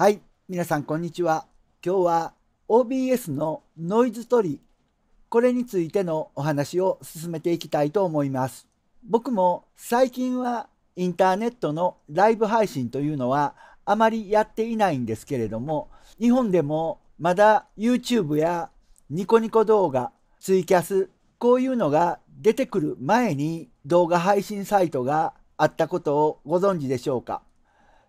はい、皆さんこんにちは。今日は OBS のノイズ取り、これについてのお話を進めていきたいと思います。僕も最近はインターネットのライブ配信というのはあまりやっていないんですけれども、日本でもまだ YouTube やニコニコ動画、ツイキャス、こういうのが出てくる前に動画配信サイトがあったことをご存知でしょうか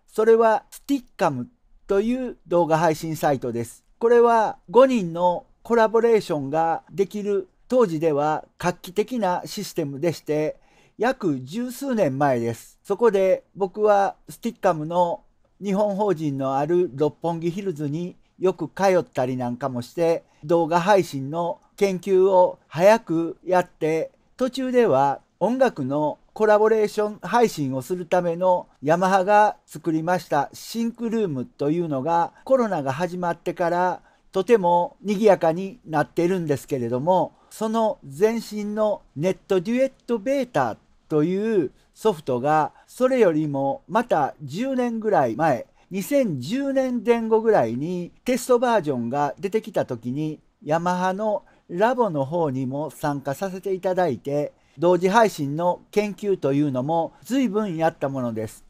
それはスティッカムという動画配信サイトです。これは5人のコラボレーションができる当時では画期的なシステムでして約十数年前です。そこで僕はスティッカムの日本法人のある六本木ヒルズによく通ったりなんかもして動画配信の研究を早くやって途中では音楽のコラボレーション配信をするためのヤマハが作りましたシンクルームというのがコロナが始まってからとても賑やかになっているんですけれどもその前身のネットデュエットベータというソフトがそれよりもまた10年ぐらい前2010年前後ぐらいにテストバージョンが出てきた時にヤマハのラボの方にも参加させていただいて同時配信の研究というのも随分やったものです。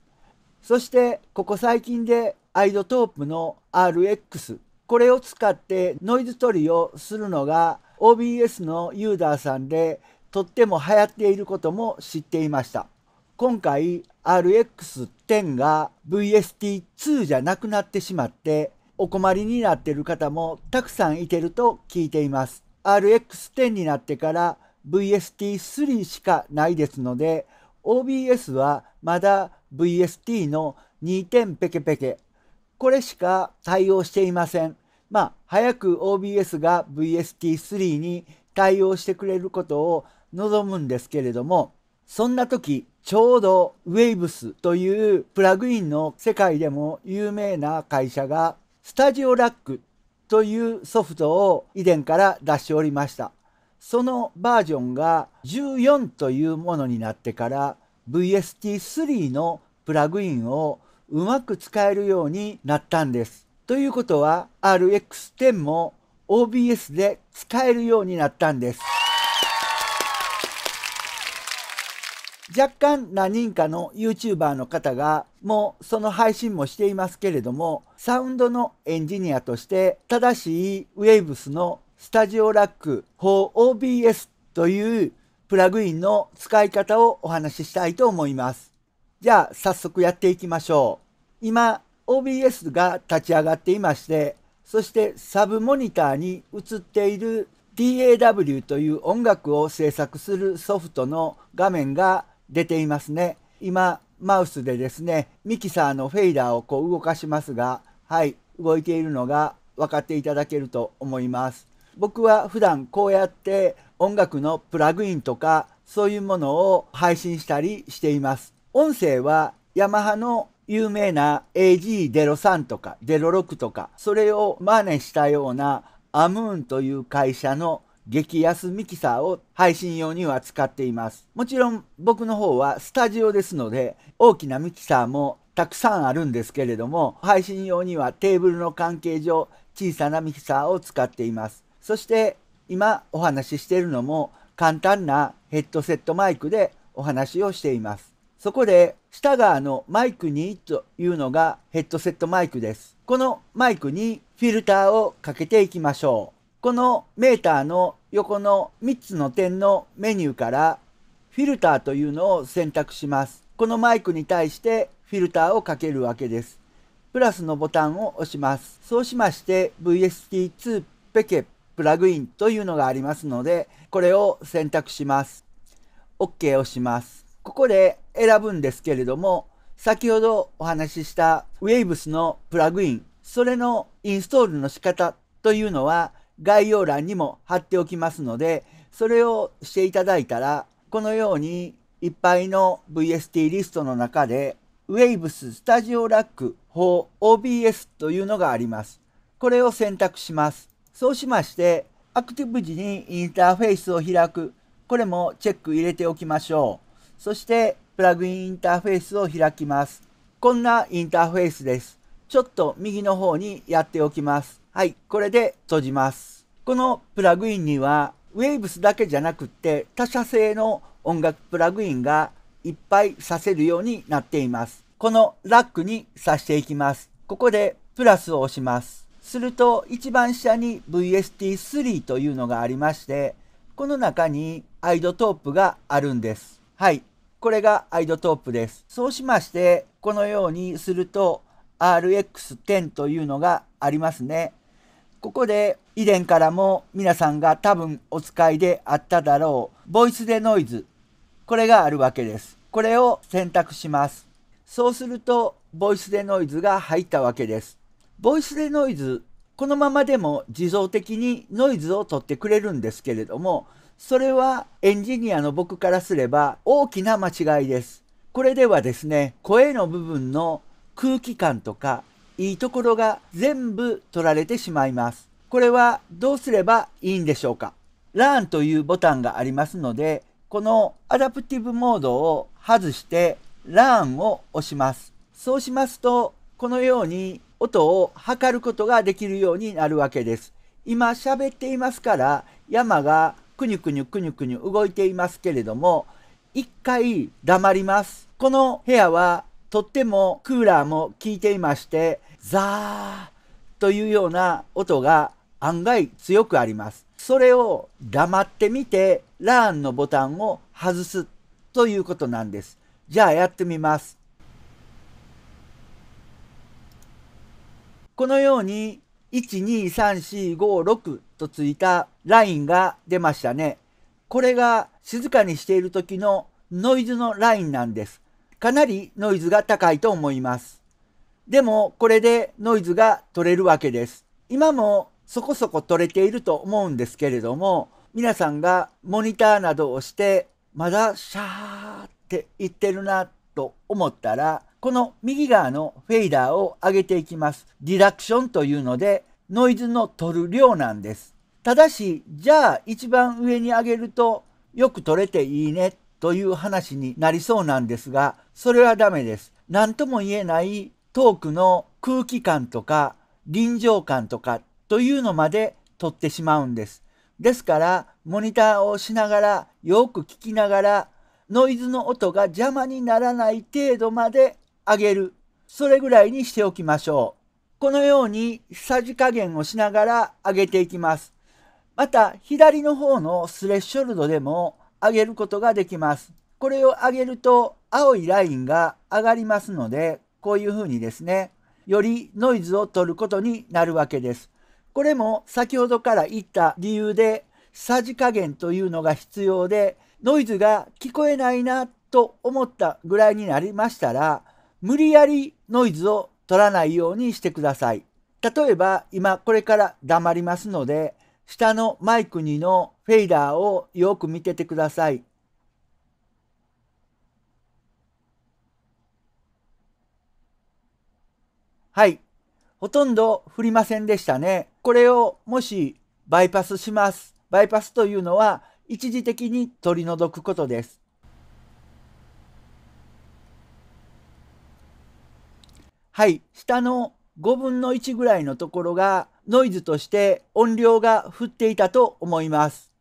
そしてここ最近でアイドトープの RX これを使ってノイズ取りをするのが OBS のユーザーさんでとっても流行っていることも知っていました。今回 RX10 が VST2 じゃなくなってしまってお困りになっている方もたくさんいてると聞いています。RX10 になってから VST3 しかないですので OBS はまだ VST の2点ペケペケこれしか対応していませんまあ早く OBS が VST3 に対応してくれることを望むんですけれどもそんな時ちょうど Waves というプラグインの世界でも有名な会社がスタジオラックというソフトを以前から出しておりました。そのバージョンが14というものになってから VST3 のプラグインをうまく使えるようになったんです。ということは RX10 も OBS で使えるようになったんです。若干何人かの YouTuber の方がもうその配信もしていますけれどもサウンドのエンジニアとして正しい Waves のスタジオラック 4OBS というプラグインの使い方をお話ししたいと思います。じゃあ早速やっていきましょう。今 OBS が立ち上がっていまして、そしてサブモニターに映っている DAW という音楽を制作するソフトの画面が出ていますね。今マウスでですね、ミキサーのフェイダーをこう動かしますが、はい、動いているのが分かっていただけると思います。僕は普段こうやって音楽のプラグインとかそういうものを配信したりしています。音声はヤマハの有名な AG03 とか06とかそれを真似したようなアムーンという会社の激安ミキサーを配信用には使っています。もちろん僕の方はスタジオですので大きなミキサーもたくさんあるんですけれども配信用にはテーブルの関係上小さなミキサーを使っています。そして今お話ししているのも簡単なヘッドセットマイクでお話をしています。そこで下側のマイク2というのがヘッドセットマイクです。このマイクにフィルターをかけていきましょう。このメーターの横の3つの点のメニューからフィルターというのを選択します。このマイクに対してフィルターをかけるわけです。プラスのボタンを押します。そうしまして VST2 ペケプラグインというのがありますので、これを選択します。OK をします。ここで選ぶんですけれども、先ほどお話しした Waves のプラグイン、それのインストールの仕方というのは概要欄にも貼っておきますので、それをしていただいたら、このようにいっぱいの VST リストの中で Waves Studio Rack for OBS というのがあります。これを選択します。そうしまして、アクティブ時にインターフェースを開く。これもチェック入れておきましょう。そして、プラグインインターフェースを開きます。こんなインターフェースです。ちょっと右の方にやっておきます。はい、これで閉じます。このプラグインには Waves だけじゃなくって他社製の音楽プラグインがいっぱいさせるようになっています。このラックに挿していきます。ここでプラスを押します。すると一番下に VST3 というのがありまして、この中にアイドトープがあるんです。はい。これがアイドトープです。そうしまして、このようにすると RX10 というのがありますね。ここで以前からも皆さんが多分お使いであっただろう、ボイスでノイズ。これがあるわけです。これを選択します。そうすると、ボイスでノイズが入ったわけです。ボイスレノイズ、このままでも自動的にノイズを取ってくれるんですけれども、それはエンジニアの僕からすれば大きな間違いです。これではですね、声の部分の空気感とかいいところが全部取られてしまいます。これはどうすればいいんでしょうか ?Learn というボタンがありますので、このアダプティブモードを外して Learn を押します。そうしますと、このように音を測ることができるようになるわけです。今喋っていますから山がくにゅくにゅくにゅくにゅ動いていますけれども一回黙ります。この部屋はとってもクーラーも効いていましてザーというような音が案外強くあります。それを黙ってみてラーンのボタンを外すということなんです。じゃあやってみます。このように12345 6とついたラインが出ましたね。これが静かにしている時のノイズのラインなんです。かなりノイズが高いと思います。でもこれでノイズが取れるわけです。今もそこそこ取れていると思うんですけれども、皆さんがモニターなどをして、まだシャーって言ってるなと思ったら、この右側のフェイダーを上げていきます。ディダクションというので、ノイズの取る量なんです。ただし、じゃあ一番上に上げるとよく取れていいねという話になりそうなんですが、それはダメです。何とも言えないトークの空気感とか臨場感とかというのまで取ってしまうんです。ですから、モニターをしながら、よく聞きながら、ノイズの音が邪魔にならない程度まで上げる。それぐらいにしておきましょう。このようにさじ加減をしながら上げていきます。また左の方のスレッショルドでも上げることができます。これを上げると青いラインが上がりますので、こういうふうにですね、よりノイズを取ることになるわけです。これも先ほどから言った理由で、さじ加減というのが必要で、ノイズが聞こえないなと思ったぐらいになりましたら、無理やりノイズを取らないようにしてください。例えば今これから黙りますので、下のマイク2のフェイダーをよく見ててください。はい。ほとんど振りませんでしたね。これをもしバイパスします。バイパスというのは一時的に取り除くことです。はい、下の5分の1ぐらいのところがノイズとして音量が振っていたと思います。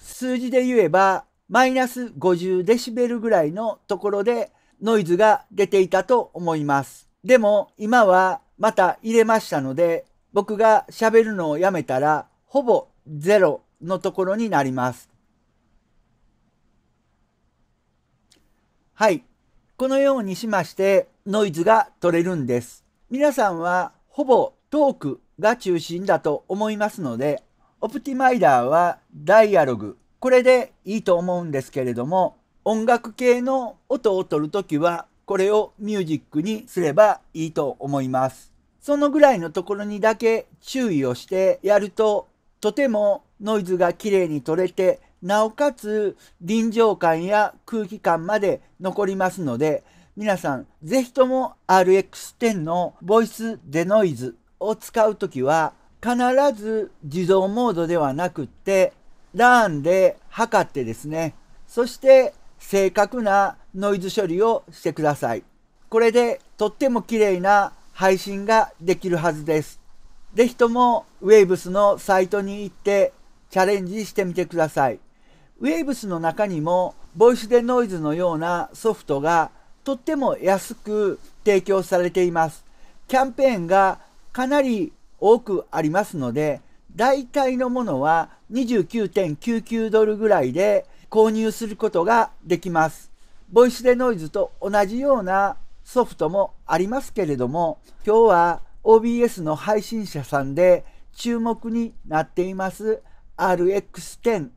数字で言えばマイナス50デシベルぐらいのところでノイズが出ていたと思います。でも今はまた入れましたので僕が喋るのをやめたらほぼゼロのところになります。はい。このようにしましてノイズが取れるんです。皆さんはほぼトークが中心だと思いますので、オプティマイダーはダイアログ、これでいいと思うんですけれども、音楽系の音を取るときはこれをミュージックにすればいいと思います。そのぐらいのところにだけ注意をしてやるととてもノイズが綺麗に取れてなおかつ臨場感や空気感まで残りますので、皆さん是非とも RX10 のボイスデノイズを使う時は必ず自動モードではなくってラーンで測ってですね、そして正確なノイズ処理をしてください。これでとっても綺麗な配信ができるはずです。是非とも Waves のサイトに行ってチャレンジしてみてください。Waves の中にもボイスでノイズのようなソフトがとっても安く提供されています。キャンペーンがかなり多くありますので、大体のものは29.99ドルぐらいで購入することができます。ボイスでノイズと同じようなソフトもありますけれども、今日は OBS の配信者さんで注目になっています RX10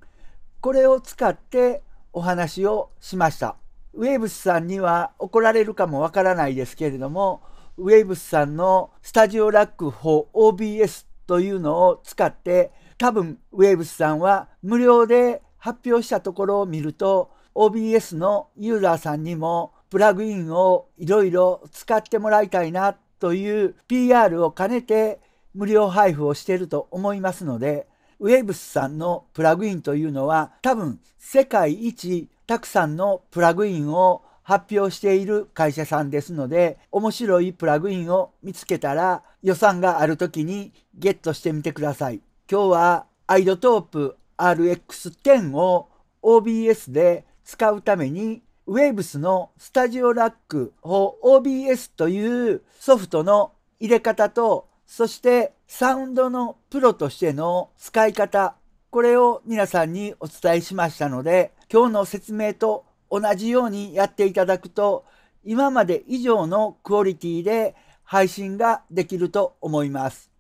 これを使ってお話をしました。ウェーブスさんには怒られるかもわからないですけれども、ウェーブスさんのスタジオラック 4OBS というのを使って、多分ウェーブスさんは無料で発表したところを見ると、OBS のユーザーさんにもプラグインをいろいろ使ってもらいたいなという PR を兼ねて無料配布をしていると思いますので、ウェーブスさんのプラグインというのは多分世界一たくさんのプラグインを発表している会社さんですので面白いプラグインを見つけたら予算がある時にゲットしてみてください。今日はアイドトープ RX10 を OBS で使うためにウェ v ブスのスタジオラック4 OBS というソフトの入れ方とそしてサウンドのプロとしての使い方、これを皆さんにお伝えしましたので、今日の説明と同じようにやっていただくと、今まで以上のクオリティで配信ができると思います。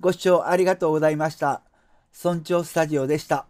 ご視聴ありがとうございました。村長スタジオでした。